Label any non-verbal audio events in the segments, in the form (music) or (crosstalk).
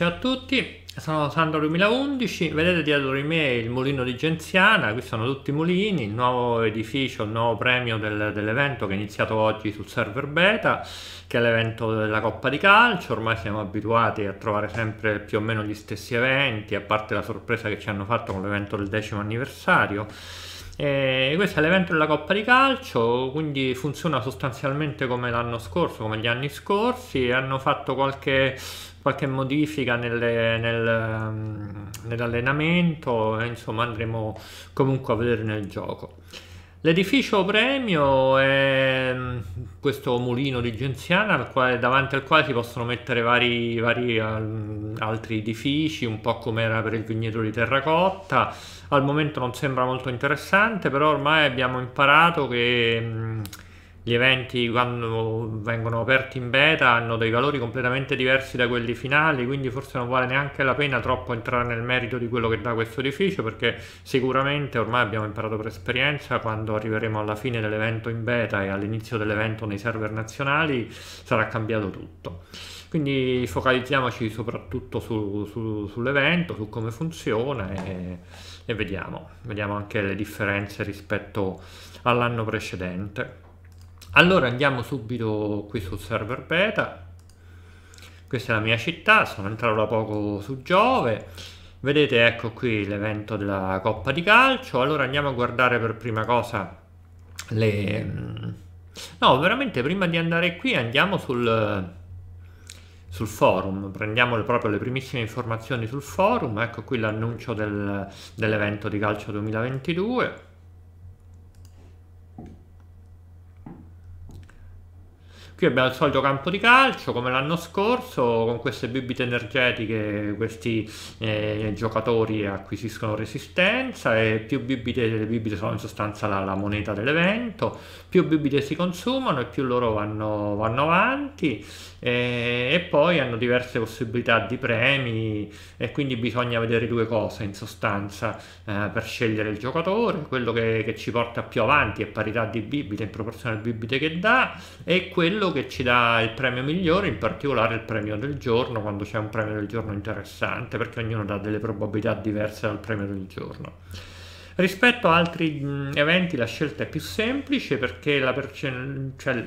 Ciao a tutti, sono Sandro 2011, vedete dietro di me il mulino di Genziana, qui sono tutti i mulini, il nuovo edificio, il nuovo premio del, dell'evento che è iniziato oggi sul server beta, che è l'evento della Coppa di Calcio, ormai siamo abituati a trovare sempre più o meno gli stessi eventi, a parte la sorpresa che ci hanno fatto con l'evento del decimo anniversario e questo è l'evento della Coppa di Calcio, quindi funziona sostanzialmente come l'anno scorso, come gli anni scorsi, hanno fatto qualche, qualche modifica nelle, nel, ehm, nell'allenamento, insomma andremo comunque a vedere nel gioco. L'edificio premio è mm, questo mulino di Genziana al quale, davanti al quale si possono mettere vari, vari al, altri edifici, un po' come era per il vigneto di terracotta. Al momento non sembra molto interessante, però ormai abbiamo imparato che mm, gli eventi quando vengono aperti in beta hanno dei valori completamente diversi da quelli finali, quindi forse non vale neanche la pena troppo entrare nel merito di quello che dà questo edificio, perché sicuramente ormai abbiamo imparato per esperienza, quando arriveremo alla fine dell'evento in beta e all'inizio dell'evento nei server nazionali sarà cambiato tutto. Quindi focalizziamoci soprattutto su, su, sull'evento, su come funziona e, e vediamo. vediamo anche le differenze rispetto all'anno precedente allora andiamo subito qui sul server beta questa è la mia città sono entrato da poco su Giove vedete ecco qui l'evento della coppa di calcio allora andiamo a guardare per prima cosa le mm, no veramente prima di andare qui andiamo sul sul forum, prendiamo proprio le primissime informazioni sul forum, ecco qui l'annuncio dell'evento di calcio 2022 Qui abbiamo il solito campo di calcio come l'anno scorso, con queste bibite energetiche questi eh, giocatori acquisiscono resistenza e più bibite, le bibite sono in sostanza la, la moneta dell'evento, più bibite si consumano e più loro vanno, vanno avanti e, eh, e, poi hanno diverse possibilità di premi e quindi bisogna vedere due cose in sostanza eh, per scegliere il giocatore, quello che, che ci porta più avanti è parità di bibite in proporzione alle bibite che dà e quello che ci dà il premio migliore, in particolare il premio del giorno, quando c'è un premio del giorno interessante, perché ognuno dà delle probabilità diverse dal premio del giorno. Rispetto ad altri mh, eventi la scelta è più semplice perché la, cioè,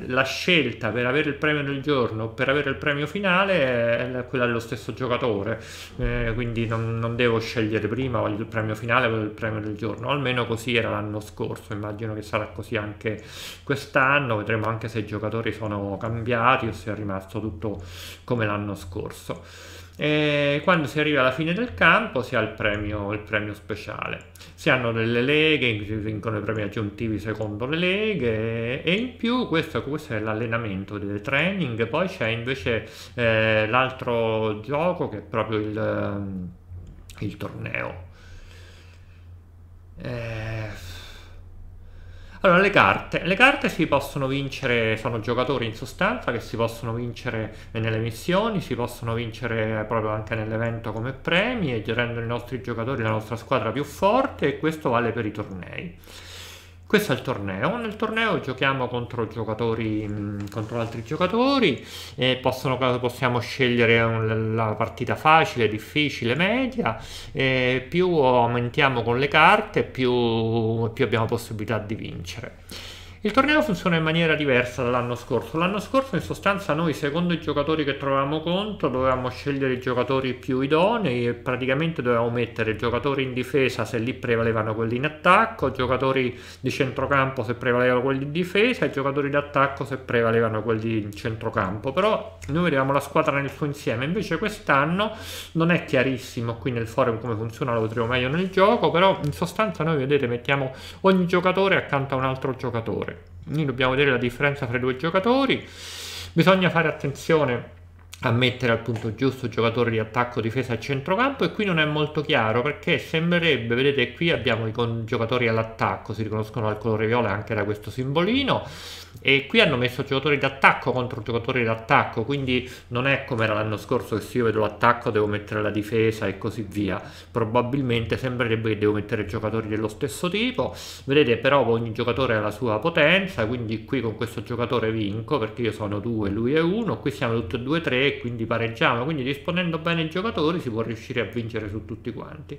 la, scelta per avere il premio del giorno o per avere il premio finale è quella dello stesso giocatore, eh, quindi non, non, devo scegliere prima voglio il premio finale o il premio del giorno, almeno così era l'anno scorso, immagino che sarà così anche quest'anno, vedremo anche se i giocatori sono cambiati o se è rimasto tutto come l'anno scorso e quando si arriva alla fine del campo si ha il premio, il premio speciale. Si hanno delle leghe, si vincono i premi aggiuntivi secondo le leghe e in più questo, questo è l'allenamento del training, poi c'è invece eh, l'altro gioco che è proprio il, il torneo. Eh, allora, le carte. Le carte si possono vincere, sono giocatori in sostanza che si possono vincere nelle missioni, si possono vincere proprio anche nell'evento come premi e rendono i nostri giocatori la nostra squadra più forte e questo vale per i tornei. Questo è il torneo, nel torneo giochiamo contro giocatori, mm, contro altri giocatori, eh, possono, eh, possiamo scegliere la partita facile, difficile, media, eh, più aumentiamo con le carte più, più abbiamo possibilità di vincere. Il torneo funziona in maniera diversa dall'anno scorso. L'anno scorso in sostanza noi secondo i giocatori che trovavamo contro dovevamo scegliere i giocatori più idonei e praticamente dovevamo mettere giocatori in difesa se lì prevalevano quelli in attacco, giocatori di centrocampo se prevalevano quelli in difesa e giocatori d'attacco se prevalevano quelli in centrocampo. Però noi vedevamo la squadra nel suo insieme, invece quest'anno non è chiarissimo qui nel forum come funziona, lo vedremo meglio nel gioco, però in sostanza noi vedete mettiamo ogni giocatore accanto a un altro giocatore. Noi dobbiamo vedere la differenza tra i due giocatori. Bisogna fare attenzione a mettere al punto giusto giocatori di attacco, difesa e centrocampo e qui non è molto chiaro perché sembrerebbe, vedete qui abbiamo i giocatori all'attacco, si riconoscono al colore viola anche da questo simbolino e qui hanno messo giocatori d'attacco contro giocatori d'attacco, quindi non è come era l'anno scorso che se io vedo l'attacco devo mettere la difesa e così via, probabilmente sembrerebbe che devo mettere giocatori dello stesso tipo, vedete però ogni giocatore ha la sua potenza, quindi qui con questo giocatore vinco perché io sono 2 lui è 1, qui siamo tutti e due 3 e quindi pareggiamo quindi disponendo bene i giocatori si può riuscire a vincere su tutti quanti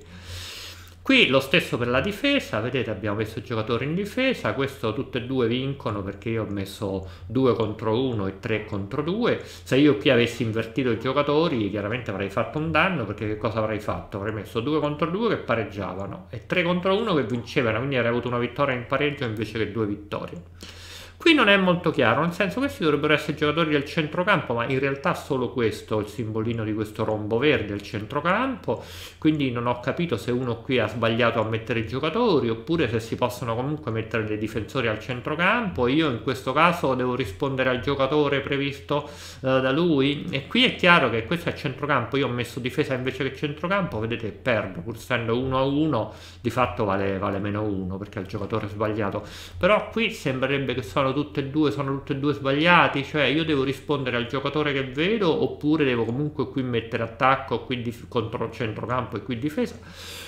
qui lo stesso per la difesa vedete abbiamo messo i giocatori in difesa questo tutte e due vincono perché io ho messo 2 contro 1 e 3 contro 2 se io qui avessi invertito i giocatori chiaramente avrei fatto un danno perché che cosa avrei fatto? avrei messo 2 contro 2 che pareggiavano e 3 contro 1 che vincevano quindi avrei avuto una vittoria in pareggio invece che due vittorie Qui non è molto chiaro, nel senso questi dovrebbero essere giocatori del centrocampo, ma in realtà solo questo, il simbolino di questo rombo verde, il centrocampo, quindi non ho capito se uno qui ha sbagliato a mettere i giocatori oppure se si possono comunque mettere dei difensori al centrocampo, io in questo caso devo rispondere al giocatore previsto eh, da lui e qui è chiaro che questo è il centrocampo, io ho messo difesa invece che centrocampo, vedete perdo, pur essendo 1 a 1 di fatto vale, vale meno 1 perché è il giocatore sbagliato, però qui sembrerebbe che sono tutte e due, sono tutte e due sbagliati, cioè io devo rispondere al giocatore che vedo oppure devo comunque qui mettere attacco, qui dif- contro centrocampo e qui difesa,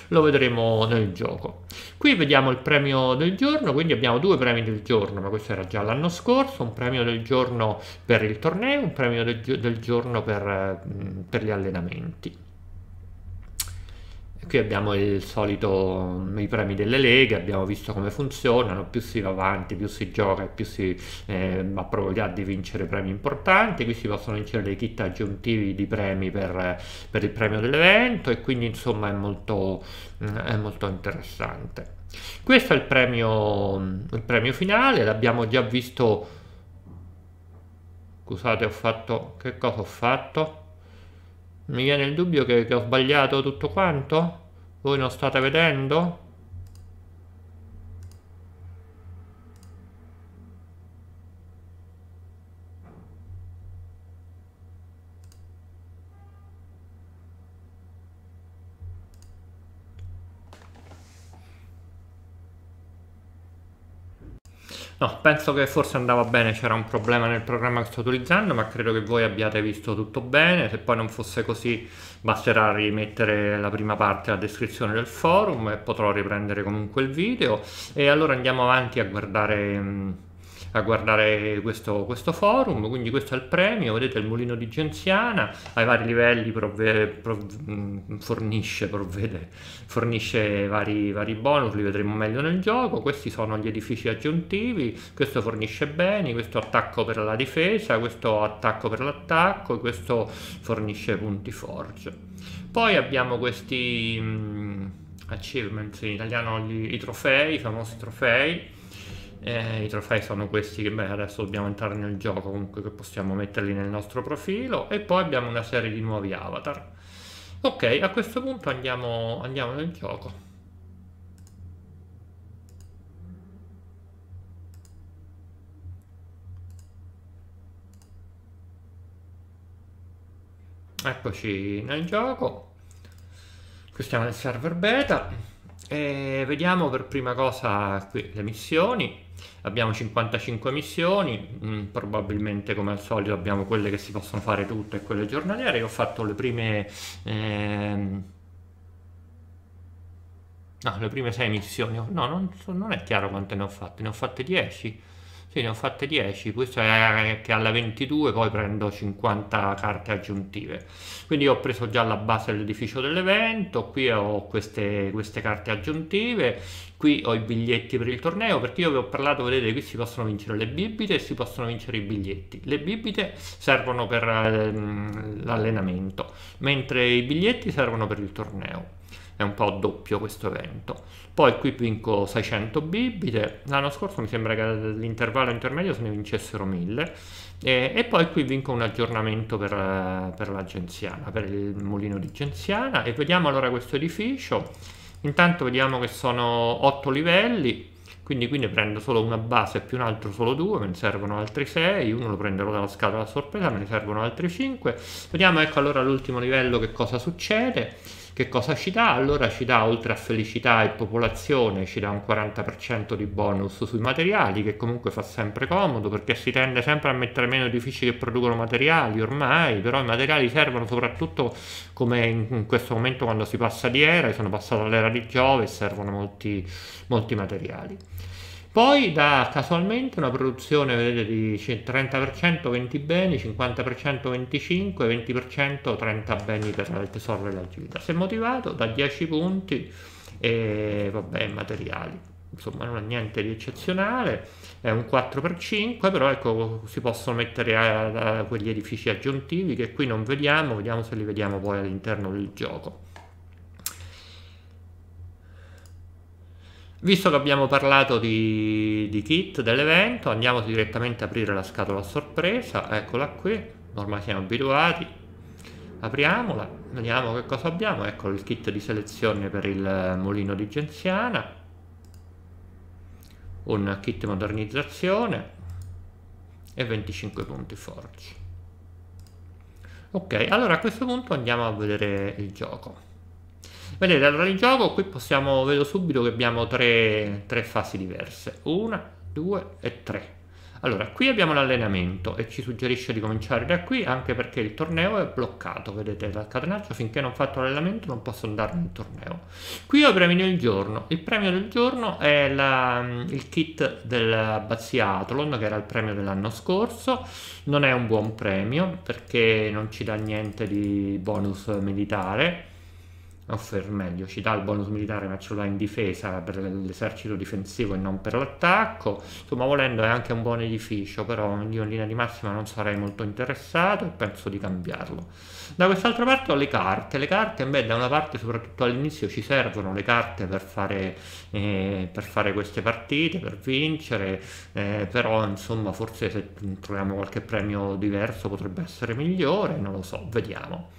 lo vedremo nel gioco. Qui vediamo il premio del giorno, quindi abbiamo due premi del giorno, ma questo era già l'anno scorso, un premio del giorno per il torneo, un premio del, del giorno per, eh, per gli allenamenti. Qui abbiamo il solito i premi delle leghe, abbiamo visto come funzionano, più si va avanti, più si gioca, più si eh, ha probabilità di vincere premi importanti, qui si possono vincere dei kit aggiuntivi di premi per, per il premio dell'evento e quindi insomma è molto, è molto interessante. Questo è il premio, il premio finale, l'abbiamo già visto, scusate ho fatto, che cosa ho fatto? mi viene il dubbio che, che ho sbagliato tutto quanto? Voi non state vedendo? No, penso che forse andava bene, c'era un problema nel programma che sto utilizzando, ma credo che voi abbiate visto tutto bene. Se poi non fosse così, basterà rimettere la prima parte alla descrizione del forum e potrò riprendere comunque il video. E allora andiamo avanti a guardare... Mh, mm, a guardare questo, questo, forum, quindi questo è il premio, vedete il mulino di Genziana, ai vari livelli provve, prov, mm, fornisce, provvede, fornisce vari, vari, bonus, li vedremo meglio nel gioco, questi sono gli edifici aggiuntivi, questo fornisce beni, questo attacco per la difesa, questo attacco per l'attacco, e questo fornisce punti forge. Poi abbiamo questi... Mm, achievements in italiano gli, i trofei, i famosi trofei eh, I trofei sono questi che beh, adesso dobbiamo entrare nel gioco, comunque che possiamo metterli nel nostro profilo e poi abbiamo una serie di nuovi avatar. Ok, a questo punto andiamo, andiamo nel gioco. Eccoci nel gioco. Questo è nel server beta e vediamo per prima cosa qui le missioni Abbiamo 55 missioni, mm, probabilmente come al solito abbiamo quelle che si possono fare tutte e quelle giornaliere. Io ho fatto le prime... Ehm... No, le prime 6 missioni. No, non, so, non è chiaro quante ne ho fatte, ne ho fatte 10 sì, ne ho fatte 10, questo è che alla 22 poi prendo 50 carte aggiuntive. Quindi ho preso già la base dell'edificio dell'evento, qui ho queste, queste, carte aggiuntive, qui ho i biglietti per il torneo, perché io vi ho parlato, vedete, qui si possono vincere le bibite e si possono vincere i biglietti. Le bibite servono per ehm, l'allenamento, mentre i biglietti servono per il torneo è un po' doppio questo evento. Poi qui vinco 600 bibite, l'anno scorso mi sembra che all'intervallo intermedio se ne vincessero 1000 e, e poi qui vinco un aggiornamento per, per la Genziana, per il mulino di Genziana e vediamo allora questo edificio. Intanto vediamo che sono 8 livelli, quindi qui ne prendo solo una base più un altro solo due, me ne servono altri 6, uno lo prenderò dalla scatola a sorpresa, me ne servono altri 5. Vediamo ecco allora all'ultimo livello che cosa succede. Che cosa ci dà? Allora ci dà oltre a felicità e popolazione, ci dà un 40% di bonus sui materiali, che comunque fa sempre comodo perché si tende sempre a mettere meno edifici che producono materiali ormai, però i materiali servono soprattutto come in, questo momento quando si passa di era, sono passato all'era di Giove e servono molti, molti materiali. Poi da casualmente una produzione vedete, di 30% 20 beni, 50% 25, 20% 30 beni per il tesoro e dell'attività. Se motivato da 10 punti e vabbè, materiali. Insomma, non è niente di eccezionale, è un 4x5, però ecco, si possono mettere a, a quegli edifici aggiuntivi che qui non vediamo, vediamo se li vediamo poi all'interno del gioco. Visto che abbiamo parlato di, di kit dell'evento, andiamo direttamente ad aprire la scatola a sorpresa, eccola qui, ormai siamo abituati, apriamola, vediamo che cosa abbiamo, ecco il kit di selezione per il mulino di Genziana, un kit modernizzazione e 25 punti forge. Ok, allora a questo punto andiamo a vedere il gioco. Vedete, allora il gioco qui possiamo, vedo subito che abbiamo tre, tre fasi diverse. Una, due e tre. Allora, qui abbiamo l'allenamento e ci suggerisce di cominciare da qui anche perché il torneo è bloccato, vedete, dal catenaccio finché non ho fatto l'allenamento non posso andare nel torneo. Qui ho i premi del giorno, il premio del giorno è la, il kit dell'abbazia Athlon che era il premio dell'anno scorso, non è un buon premio perché non ci dà niente di bonus militare, offer meglio, ci dà il bonus militare ma ce l'ha in difesa per l'esercito difensivo e non per l'attacco, insomma volendo è anche un buon edificio, però io in linea di massima non sarei molto interessato e penso di cambiarlo. Da quest'altra parte ho le carte, le carte beh, da una parte soprattutto all'inizio ci servono le carte per fare, eh, per fare queste partite, per vincere, eh, però insomma forse se troviamo qualche premio diverso potrebbe essere migliore, non lo so, vediamo.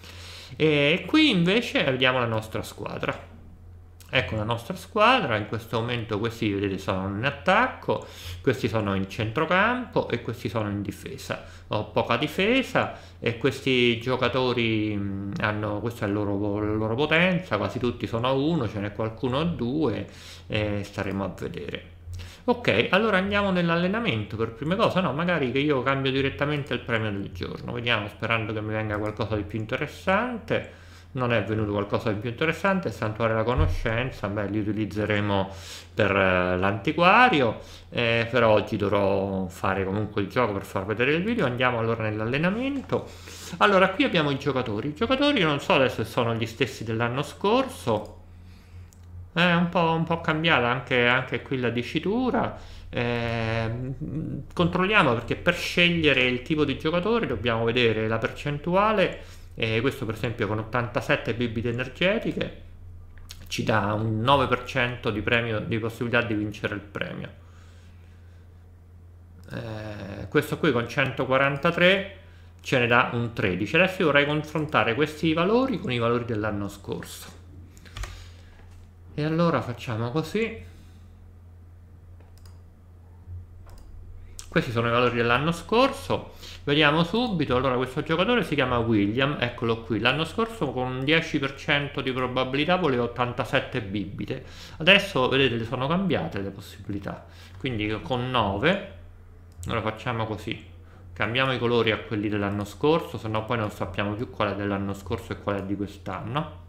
E qui invece abbiamo la nostra squadra. Ecco la nostra squadra, in questo momento questi vedete sono in attacco, questi sono in centrocampo e questi sono in difesa. Ho poca difesa e questi giocatori mm, hanno, questa è la loro, la loro potenza, quasi tutti sono a uno, ce n'è qualcuno a due e staremo a vedere. Ok, allora andiamo nell'allenamento per prima cosa, no, magari che io cambio direttamente il premio del giorno, vediamo sperando che mi venga qualcosa di più interessante non è venuto qualcosa di più interessante, santuario la conoscenza, beh, li utilizzeremo per eh, l'antiquario, eh, per oggi dovrò fare comunque il gioco per far vedere il video, andiamo allora nell'allenamento. Allora, qui abbiamo i giocatori, i giocatori non so adesso se sono gli stessi dell'anno scorso, eh, è un po', un po cambiata anche, anche, qui la dicitura. Eh, controlliamo perché per scegliere il tipo di giocatore dobbiamo vedere la percentuale, eh, questo per esempio con 87 bibite energetiche ci dà un 9% di, premio, di possibilità di vincere il premio. Eh, questo qui con 143 ce ne dà un 13. Adesso io vorrei confrontare questi valori con i valori dell'anno scorso. E allora facciamo così. Questi sono i valori dell'anno scorso. Vediamo subito. Allora, questo giocatore si chiama William, eccolo qui. L'anno scorso con un 10% di probabilità voleva 87 bibite. Adesso, vedete, le sono cambiate le possibilità. Quindi con 9, allora facciamo così. Cambiamo i colori a quelli dell'anno scorso, sennò poi non sappiamo più qual è dell'anno scorso e qual è di quest'anno.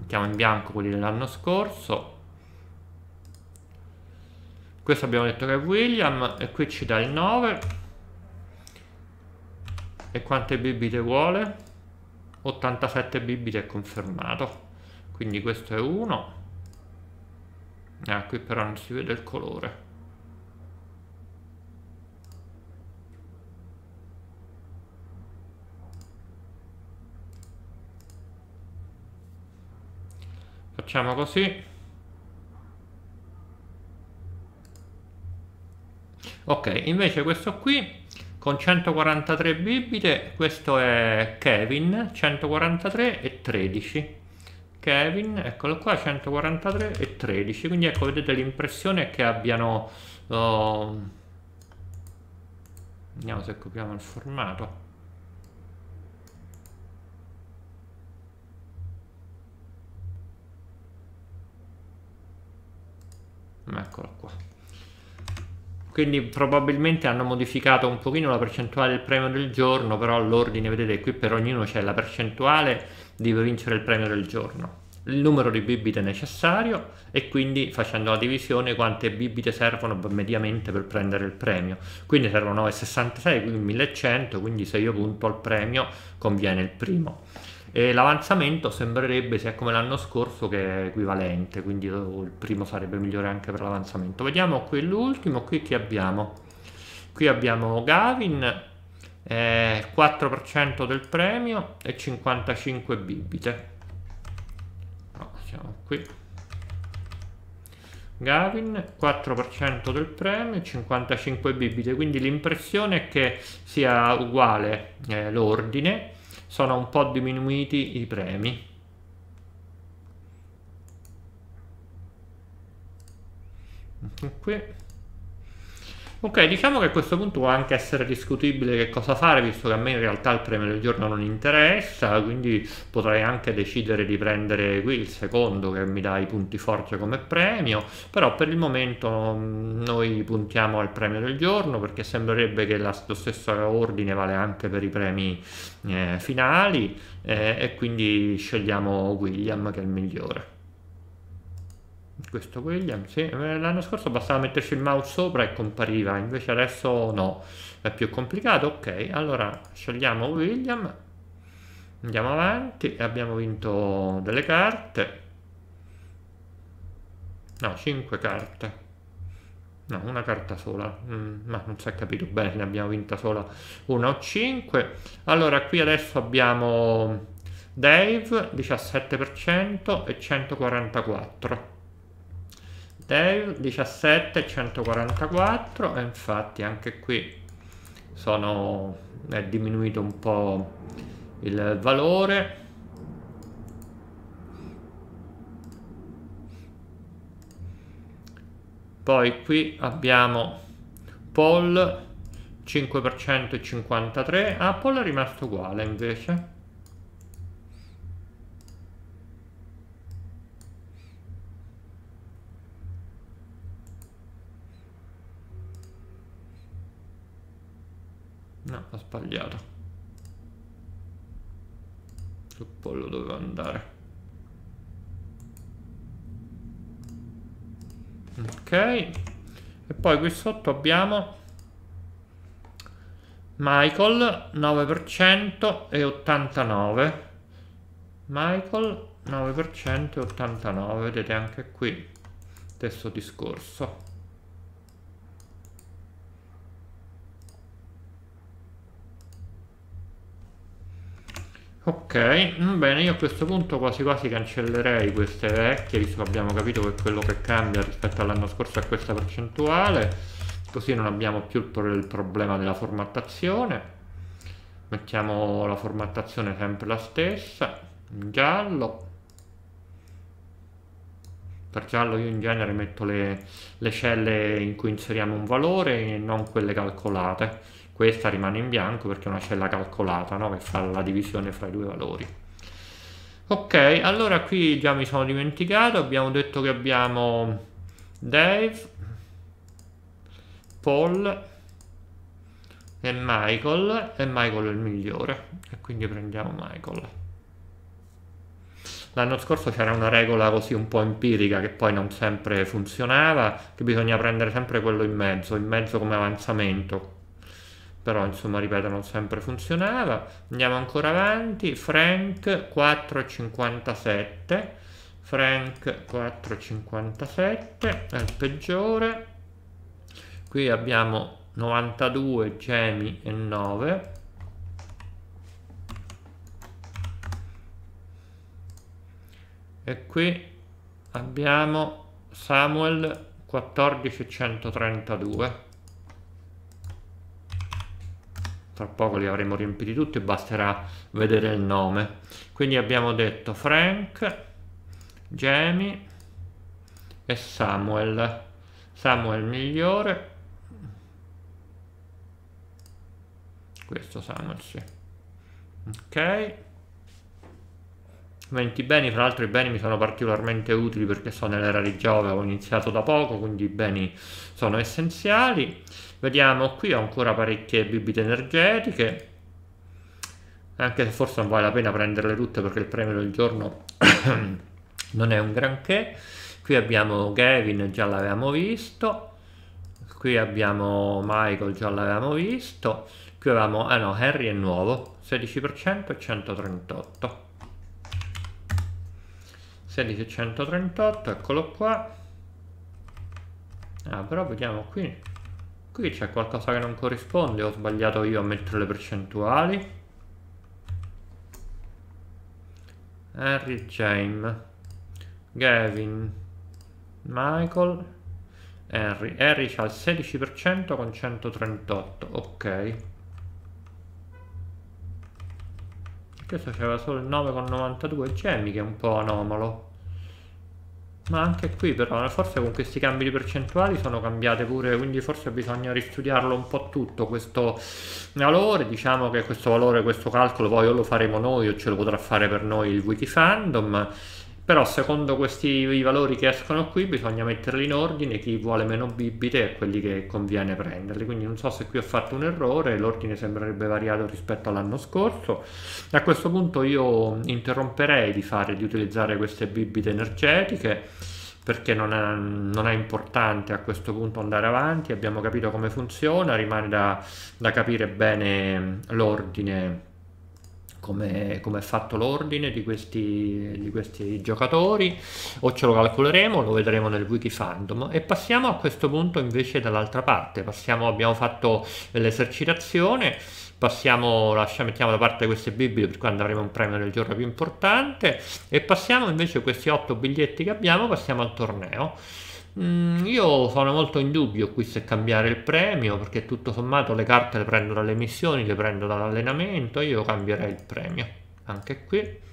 mettiamo in bianco quelli dell'anno scorso questo abbiamo detto che è William e qui ci dà il 9 e quante bibite vuole? 87 bibite è confermato quindi questo è 1 ah qui però non si vede il colore Facciamo così. Ok, invece questo qui con 143 bibite, questo è Kevin, 143 e 13. Kevin, eccolo qua, 143 e 13. Quindi ecco, vedete l'impressione che abbiano... Oh, vediamo se copiamo il formato. eccolo qua quindi probabilmente hanno modificato un pochino la percentuale del premio del giorno però all'ordine vedete qui per ognuno c'è la percentuale di vincere il premio del giorno il numero di bibite necessario e quindi facendo la divisione quante bibite servono mediamente per prendere il premio quindi servono 9,66 quindi 1100 quindi se io punto al premio conviene il primo e l'avanzamento sembrerebbe, sia come l'anno scorso, che è equivalente, quindi il primo sarebbe migliore anche per l'avanzamento. Vediamo qui l'ultimo, qui chi abbiamo? Qui abbiamo Gavin, eh, 4% del premio e 55 bibite. No, siamo qui. Gavin 4% del premio 55 bibite quindi l'impressione è che sia uguale eh, l'ordine sono un po' diminuiti i premi. Qui. Ok, diciamo che a questo punto può anche essere discutibile che cosa fare, visto che a me in realtà il premio del giorno non interessa, quindi potrei anche decidere di prendere qui il secondo che mi dà i punti forza come premio, però per il momento mm, noi puntiamo al premio del giorno perché sembrerebbe che la, lo stesso ordine vale anche per i premi eh, finali eh, e quindi scegliamo William che è il migliore questo Williams, sì. Eh, l'anno scorso bastava metterci il mouse sopra e compariva, invece adesso no, è più complicato, ok, allora scegliamo William, andiamo avanti, abbiamo vinto delle carte, no, 5 carte, no, una carta sola, mm, ma non si è capito bene, ne abbiamo vinta sola una o 5, allora qui adesso abbiamo Dave 17% e 144 Dave 17 144 e infatti anche qui sono, è diminuito un po' il valore poi qui abbiamo poll 5% 53 Apple è rimasto uguale invece sbagliato il pollo doveva andare ok e poi qui sotto abbiamo Michael 9% e 89 Michael 9% e 89 vedete anche qui stesso discorso Ok, mm, bene, io a questo punto quasi quasi cancellerei queste vecchie, visto che abbiamo capito che quello che cambia rispetto all'anno scorso è questa percentuale, così non abbiamo più il problema della formattazione. Mettiamo la formattazione sempre la stessa, giallo. Per giallo io in genere metto le, le celle in cui inseriamo un valore e non quelle calcolate questa rimane in bianco perché è una cella calcolata no? che fa la divisione fra i due valori ok allora qui già mi sono dimenticato abbiamo detto che abbiamo Dave Paul e Michael e Michael è il migliore e quindi prendiamo Michael l'anno scorso c'era una regola così un po' empirica che poi non sempre funzionava che bisogna prendere sempre quello in mezzo in mezzo come avanzamento però insomma ripeto non sempre funzionava andiamo ancora avanti frank 4,57 frank 4,57 è il peggiore qui abbiamo 92 gemi e 9 e qui abbiamo samuel 14,132 tra poco li avremo riempiti tutti e basterà vedere il nome quindi abbiamo detto Frank Jamie e Samuel Samuel migliore questo Samuel sì ok 20 beni, fra l'altro i beni mi sono particolarmente utili perché sono nell'era di Giove, ho iniziato da poco, quindi i beni sono essenziali. Vediamo, qui ho ancora parecchie bibite energetiche, anche se forse non vale la pena prenderle tutte perché il premio del giorno (coughs) non è un granché. Qui abbiamo Gavin, già l'avevamo visto, qui abbiamo Michael, già l'avevamo visto, qui avevamo, ah no, Harry è nuovo, 16% e 138. 16 138, eccolo qua. Ah, però vediamo qui. Qui c'è qualcosa che non corrisponde, ho sbagliato io a mettere le percentuali. Harry, James, Gavin, Michael, Harry. Henry ha il 16% con 138, ok. Questo c'era solo il 9,92, con Jamie che è un po' anomalo. Ma anche qui però, eh, forse con questi cambi di percentuali sono cambiate pure, quindi forse bisogna ristudiarlo un po' tutto questo valore, diciamo che questo valore, questo calcolo poi o lo faremo noi o ce lo potrà fare per noi il wikifandom però secondo questi valori che escono qui bisogna metterli in ordine chi vuole meno bibite è quelli che conviene prenderli quindi non so se qui ho fatto un errore l'ordine sembrerebbe variato rispetto all'anno scorso a questo punto io interromperei di, fare, di utilizzare queste bibite energetiche perché non è, non è, importante a questo punto andare avanti abbiamo capito come funziona rimane da, da capire bene l'ordine come, come è fatto l'ordine di questi, di questi, giocatori o ce lo calcoleremo, lo vedremo nel wiki fandom e passiamo a questo punto invece dall'altra parte, passiamo, abbiamo fatto l'esercitazione passiamo, lasciamo, mettiamo da parte queste Bibbie per quando avremo un premio del giorno più importante e passiamo invece questi 8 biglietti che abbiamo, passiamo al torneo Mm, io sono molto in dubbio qui se cambiare il premio perché tutto sommato le carte le prendo dalle missioni, le prendo dall'allenamento, io cambierei il premio anche qui.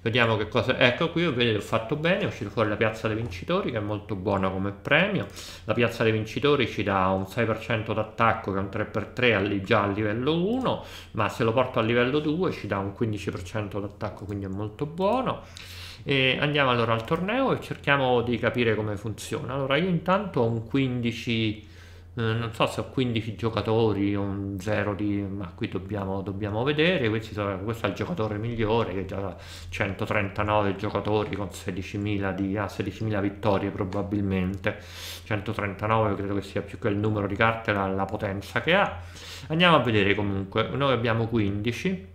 Vediamo che cosa... Ecco qui, ho fatto bene, è uscito fuori la piazza dei vincitori che è molto buona come premio. La piazza dei vincitori ci dà un 6% d'attacco che è un 3x3 già a livello 1, ma se lo porto a livello 2 ci dà un 15% d'attacco, quindi è molto buono. E andiamo allora al torneo e cerchiamo di capire come funziona. Allora io intanto ho un 15, eh, non so se ho 15 giocatori o un 0 di... ma qui dobbiamo, dobbiamo vedere, sono, questo è il giocatore migliore che già ha 139 giocatori con 16.000, di, ah, 16.000 vittorie probabilmente, 139 credo che sia più che il numero di carte la, la potenza che ha. Andiamo a vedere comunque, noi abbiamo 15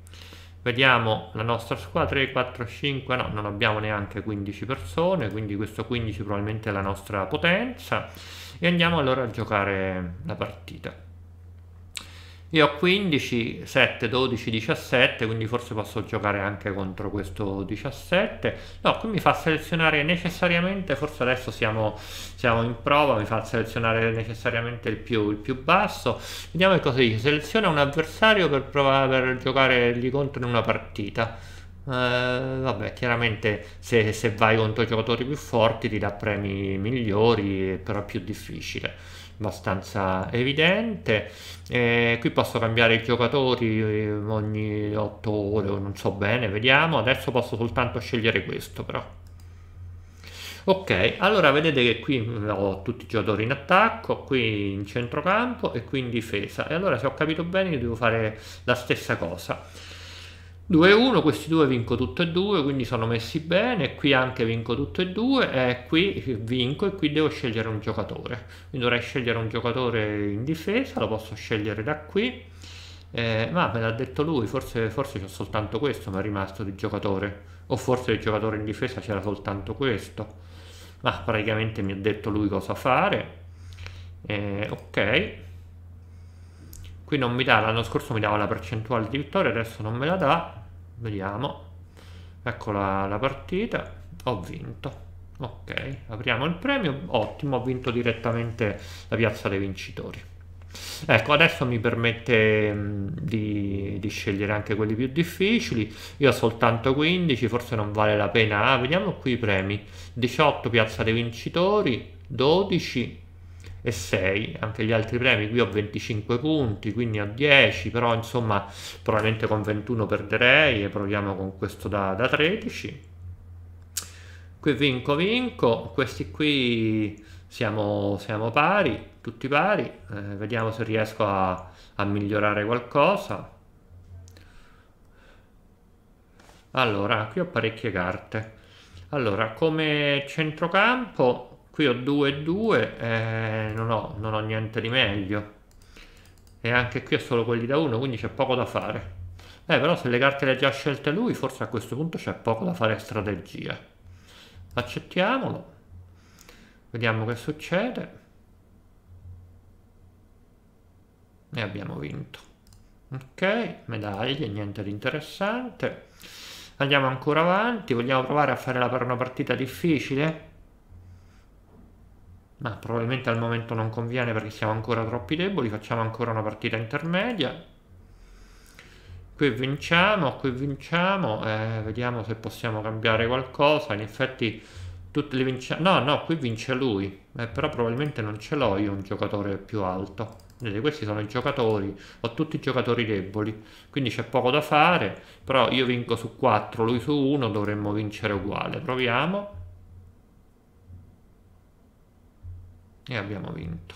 vediamo la nostra squadra 3, 4, 5 no non abbiamo neanche 15 persone quindi questo 15 probabilmente è la nostra potenza e andiamo allora a giocare la partita io ho 15, 7, 12, 17, quindi forse posso giocare anche contro questo 17. No, qui mi fa selezionare necessariamente, forse adesso siamo, siamo in prova, mi fa selezionare necessariamente il più, il più basso. Vediamo che cosa dice. Seleziona un avversario per, provare, per giocargli contro in una partita. Uh, vabbè, chiaramente se, se vai contro giocatori più forti ti dà premi migliori, però è più difficile abbastanza evidente. Eh, qui posso cambiare i giocatori eh, ogni 8 ore o non so bene, vediamo. Adesso posso soltanto scegliere questo però. Ok, allora vedete che qui mm, ho tutti i giocatori in attacco, qui in centrocampo e qui in difesa. E allora se ho capito bene io devo fare la stessa cosa. 2-1, questi due vinco tutti e due, quindi sono messi bene, qui anche vinco tutti e due, e qui vinco e qui devo scegliere un giocatore. Quindi dovrei scegliere un giocatore in difesa, lo posso scegliere da qui, eh, ma me l'ha detto lui, forse, forse c'è soltanto questo mi è rimasto di giocatore, o forse il giocatore in difesa c'era soltanto questo, ma praticamente mi ha detto lui cosa fare. Eh, ok, qui non mi dà, l'anno scorso mi dava la percentuale di vittoria, adesso non me la dà, vediamo ecco la, la partita ho vinto ok apriamo il premio ottimo ho vinto direttamente la piazza dei vincitori Ecco, adesso mi permette mm, di, di, scegliere anche quelli più difficili. Io ho soltanto 15, forse non vale la pena. Ah, vediamo qui i premi. 18 piazza dei vincitori, 12 e 6, anche gli altri premi qui ho 25 punti, quindi ho 10, però insomma probabilmente con 21 perderei e proviamo con questo da, da 13. Qui vinco, vinco, questi qui siamo, siamo pari, tutti pari, eh, vediamo se riesco a, a migliorare qualcosa. Allora, qui ho parecchie carte. Allora, come centrocampo Qui ho 2 e 2 e eh, non ho, non ho niente di meglio. E anche qui ho solo quelli da 1, quindi c'è poco da fare. Eh, però se le carte le ha già scelte lui, forse a questo punto c'è poco da fare strategia. Accettiamolo. Vediamo che succede. E abbiamo vinto. Ok, medaglie, niente di interessante. Andiamo ancora avanti, vogliamo provare a fare una partita difficile? ma probabilmente al momento non conviene perché siamo ancora troppi deboli, facciamo ancora una partita intermedia. Qui vinciamo, qui vinciamo, eh, vediamo se possiamo cambiare qualcosa, in effetti tutte le vinciamo, no no, qui vince lui, eh, però probabilmente non ce l'ho io un giocatore più alto. Vedete, questi sono i giocatori, ho tutti i giocatori deboli, quindi c'è poco da fare, però io vinco su 4, lui su 1, dovremmo vincere uguale. Proviamo. e abbiamo vinto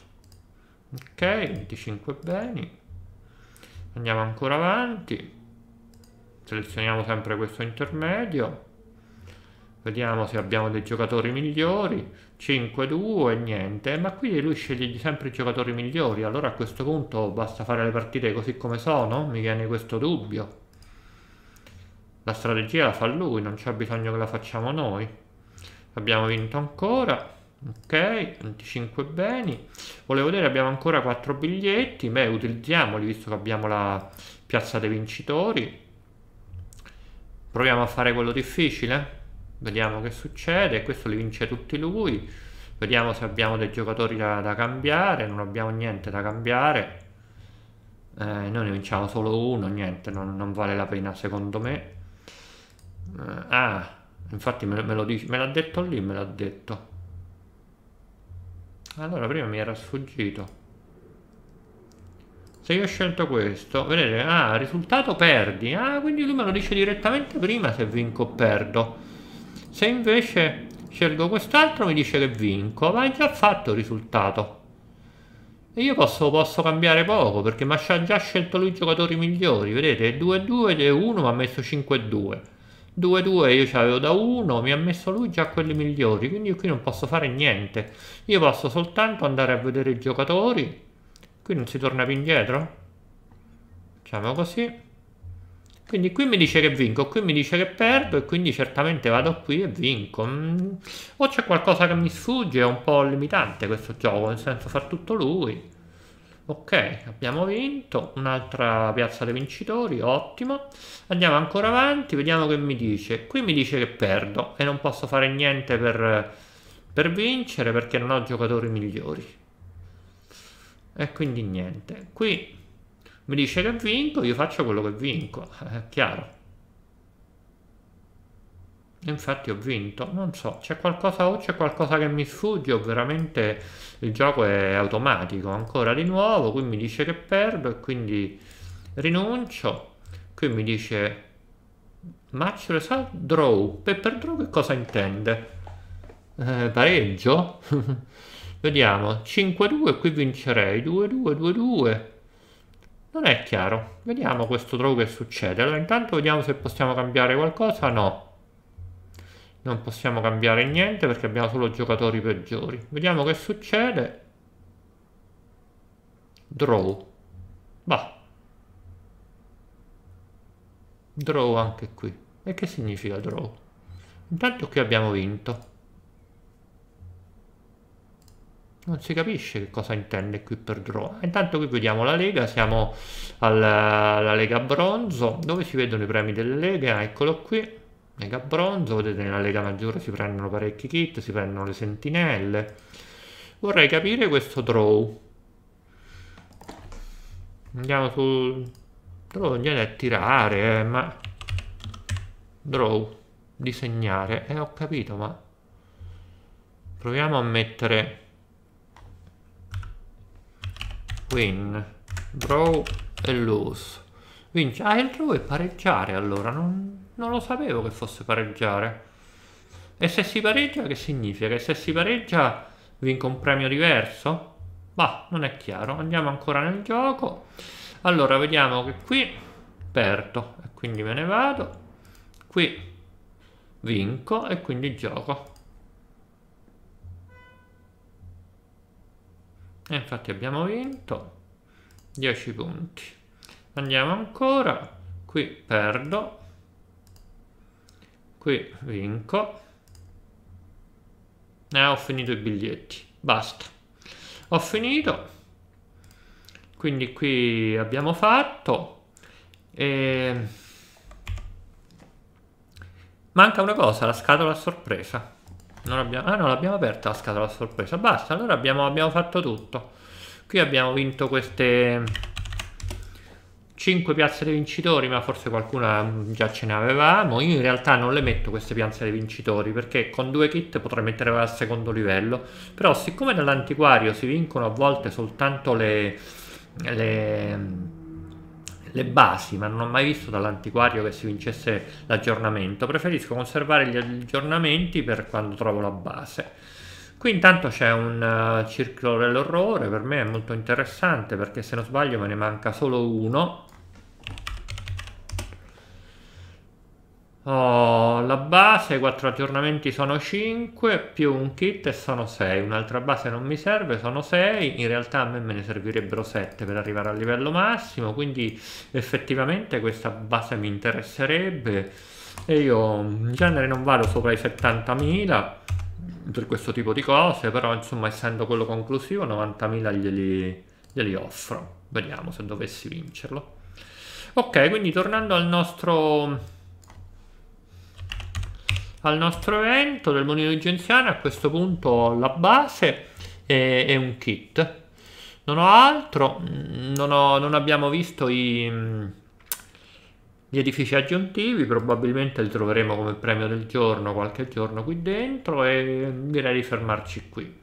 ok 25 beni andiamo ancora avanti selezioniamo sempre questo intermedio vediamo se abbiamo dei giocatori migliori 5-2 niente ma qui lui sceglie sempre i giocatori migliori allora a questo punto basta fare le partite così come sono mi viene questo dubbio la strategia la fa lui non c'è bisogno che la facciamo noi abbiamo vinto ancora Ok, 25 beni. Volevo vedere abbiamo ancora 4 biglietti. Beh, utilizziamoli visto che abbiamo la piazza dei vincitori. Proviamo a fare quello difficile. Vediamo che succede. Questo li vince tutti lui. Vediamo se abbiamo dei giocatori da, da cambiare. Non abbiamo niente da cambiare. Eh, noi ne vinciamo solo uno. Niente, non, non vale la pena secondo me. Eh, ah, infatti me, me l'ha detto lì, me l'ha detto. Allora prima mi era sfuggito. Se io ho scelto questo, vedete, ah, risultato perdi. Ah, quindi lui me lo dice direttamente prima se vinco o perdo. Se invece scelgo quest'altro mi dice che vinco, ma è già fatto il risultato. E io posso, posso cambiare poco, perché mi ha già scelto lui i giocatori migliori. Vedete, 2-2 e 1 ma ha messo 5-2. 2-2 io ce l'avevo da 1, mi ha messo lui già quelli migliori, quindi io qui non posso fare niente. Io posso soltanto andare a vedere i giocatori, qui non si torna più indietro. Facciamo così. Quindi qui mi dice che vinco, qui mi dice che perdo e quindi certamente vado qui e vinco. Mm. O c'è qualcosa che mi sfugge, è un po' limitante questo gioco, nel senso far tutto lui. Ok, abbiamo vinto, un'altra piazza dei vincitori, ottimo. Andiamo ancora avanti, vediamo che mi dice. Qui mi dice che perdo e non posso fare niente per, per vincere perché non ho giocatori migliori. E quindi niente. Qui mi dice che vinco, io faccio quello che vinco, (laughs) è chiaro. Infatti ho vinto, non so, c'è qualcosa o c'è qualcosa che mi sfugge o veramente il gioco è automatico, ancora di nuovo, qui mi dice che perdo e quindi rinuncio, qui mi dice match result draw, e per draw che cosa intende? Eh, pareggio? (laughs) Vediamo, 5-2 qui vincerei, 2-2-2-2, non è chiaro, vediamo questo draw che succede, allora intanto vediamo se possiamo cambiare qualcosa, no non possiamo cambiare niente perché abbiamo solo giocatori peggiori. Vediamo che succede. Draw. Va. Draw anche qui. E che significa draw? Intanto qui abbiamo vinto. Non si capisce che cosa intende qui per draw. Intanto qui vediamo la Lega, siamo alla, alla Lega Bronzo, dove si vedono i premi delle Lega, eccolo qui Mega Bronzo, vedete nella Lega Maggiore si prendono parecchi kit, si prendono le sentinelle. Vorrei capire questo draw. Andiamo sul... Draw andiamo a tirare, eh, ma... Draw, disegnare, eh ho capito, ma... Proviamo a mettere... Win, draw e lose. Vince, ah il draw è pareggiare allora, non non lo sapevo che fosse pareggiare. E se si pareggia che significa? Che se si pareggia vinco un premio diverso? Ma non è chiaro. Andiamo ancora nel gioco. Allora, vediamo che qui perdo e quindi me ne vado. Qui vinco e quindi gioco. E infatti abbiamo vinto. 10 punti. Andiamo ancora. Qui perdo qui vinco e ah, ho finito i biglietti basta ho finito quindi qui abbiamo fatto e... manca una cosa la scatola sorpresa non abbiamo, ah non l'abbiamo aperta la scatola sorpresa basta allora abbiamo, abbiamo fatto tutto qui abbiamo vinto queste 5 piazze dei vincitori, ma forse qualcuna mm, già ce ne avevamo. Io in realtà non le metto queste piazze dei vincitori perché con due kit potrei mettere al secondo livello. Però siccome nell'antiquario si vincono a volte soltanto le, le, mm, le basi, ma non ho mai visto dall'antiquario che si vincesse l'aggiornamento, preferisco conservare gli aggiornamenti per quando trovo la base. Qui intanto c'è un uh, circolo dell'orrore, per me è molto interessante perché se non sbaglio me ne manca solo uno Oh, la base, 4 aggiornamenti sono 5, più un kit e sono 6. Un'altra base non mi serve, sono 6. In realtà a me me ne servirebbero 7 per arrivare al livello massimo, quindi effettivamente questa base mi interesserebbe. E io in genere non vado sopra i 70.000 per questo tipo di cose, però insomma essendo quello conclusivo 90.000 glieli, glieli offro. Vediamo se dovessi vincerlo. Ok, quindi tornando al nostro al nostro evento del mulino di Genziano a questo punto la base è, e un kit non ho altro mm, non, ho, non abbiamo visto i, mm, gli edifici aggiuntivi probabilmente li troveremo come premio del giorno qualche giorno qui dentro e direi di fermarci qui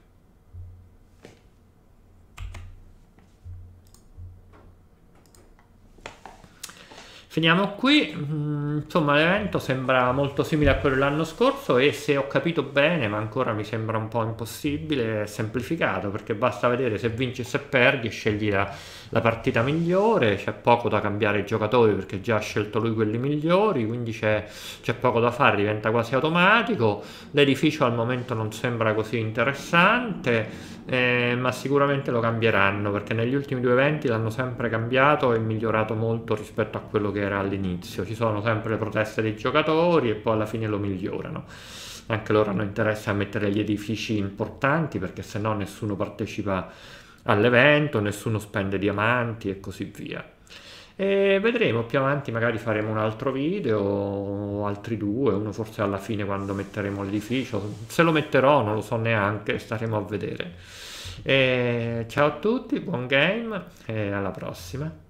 finiamo qui mm, insomma, l'evento sembra molto simile a quello dell'anno scorso e se ho capito bene, ma ancora mi sembra un po' impossibile, è semplificato perché basta vedere se vinci e se perdi, scegli la, la partita migliore, c'è poco da cambiare i giocatori perché già ha scelto lui quelli migliori, quindi c'è, c'è poco da fare, diventa quasi automatico, l'edificio al momento non sembra così interessante, eh, ma sicuramente lo cambieranno perché negli ultimi due eventi l'hanno sempre cambiato e migliorato molto rispetto a quello che era all'inizio. Ci sono sempre le proteste dei giocatori e poi alla fine lo migliorano. Anche loro hanno interesse a mettere gli edifici importanti perché se no nessuno partecipa all'evento, nessuno spende diamanti e così via. E vedremo più avanti, magari faremo un altro video, o altri due, uno forse alla fine quando metteremo l'edificio. Se lo metterò non lo so neanche, staremo a vedere. E ciao a tutti, buon game e alla prossima.